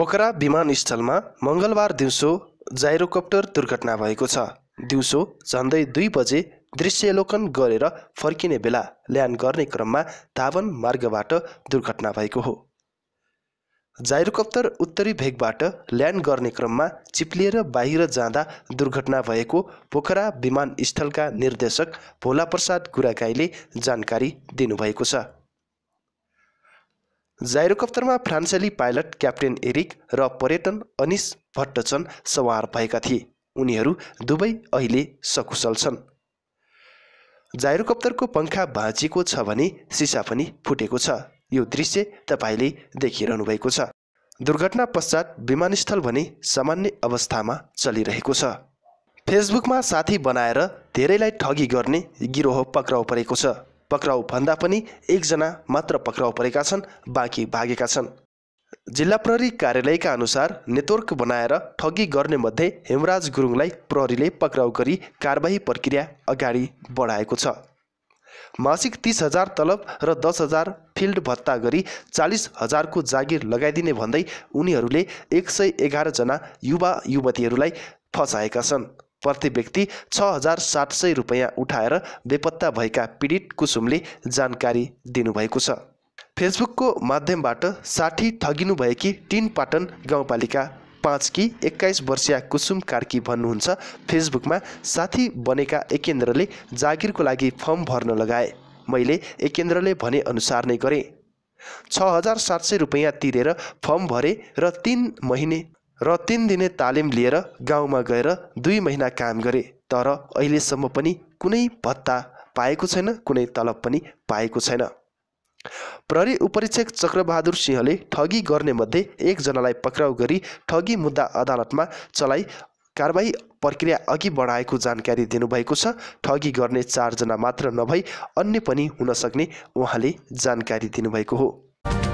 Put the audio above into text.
पोखरा विमानस्थलमा मङ्गलबार दिउँसो जाइरोकप्टर दुर्घटना भएको छ दिउँसो झन्डै दुई बजे दृश्यलोकन गरेर फर्किने बेला ल्यान्ड गर्ने क्रममा धावन मार्गबाट दुर्घटना भएको हो जाइरोकप्टर उत्तरी भेगबाट ल्यान्ड गर्ने क्रममा चिप्लिएर बाहिर जाँदा दुर्घटना भएको पोखरा विमानस्थलका निर्देशक भोलाप्रसाद गुरागाईले जानकारी दिनुभएको छ जाइरोकप्टरमा फ्रान्सेली पाइलट क्याप्टेन एरिक र पर्यटन अनिस भट्टचन सवार भएका थिए उनीहरू दुवै अहिले सकुशल छन् जाइरोकप्टरको पङ्खा भाँचिएको छ भने सिसा पनि फुटेको छ यो दृश्य तपाईँले देखिरहनु भएको छ दुर्घटना पश्चात विमानस्थल भने सामान्य अवस्थामा चलिरहेको छ फेसबुकमा साथी बनाएर धेरैलाई ठगी गर्ने गिरोह पक्राउ परेको छ पक्राउ भन्दा पनि एकजना मात्र पक्राउ परेका छन् बाँकी भागेका छन् जिल्ला प्रहरी कार्यालयका अनुसार नेटवर्क बनाएर ठगी गर्ने मध्ये हेमराज गुरुङलाई प्रहरीले पक्राउ गरी कारवाही प्रक्रिया अगाडि बढाएको छ मासिक तिस हजार तलब र दस हजार फिल्ड भत्ता गरी चालिस हजारको जागिर लगाइदिने भन्दै उनीहरूले एक सय एघारजना युवा युवतीहरूलाई फसाएका छन् प्रति व्यक्ति छ हजार सात सय रुपियाँ उठाएर बेपत्ता भएका पीडित कुसुमले जानकारी दिनुभएको छ फेसबुकको माध्यमबाट साठी ठगिनुभएकी तिन पाटन गाउँपालिका पाँच कि एक्काइस वर्षीय कुसुम कार्की भन्नुहुन्छ फेसबुकमा साथी बनेका एकेन्द्रले जागिरको लागि फर्म भर्न लगाए मैले एकेन्द्रले भनेअनुसार नै गरेँ छ हजार सात सय रुपियाँ तिरेर फर्म भरे र तिन महिने र तिन दिने तालिम लिएर गाउँमा गएर दुई महिना काम गरे तर अहिलेसम्म पनि कुनै भत्ता पाएको छैन कुनै तलब पनि पाएको छैन प्रहरी उपरीक्षक चक्रबहादुर सिंहले ठगी गर्ने मध्ये एकजनालाई पक्राउ गरी ठगी मुद्दा अदालतमा चलाइ कारवाही प्रक्रिया अघि बढाएको जानकारी दिनुभएको छ ठगी गर्ने चारजना मात्र नभई अन्य पनि हुन सक्ने उहाँले जानकारी दिनुभएको हो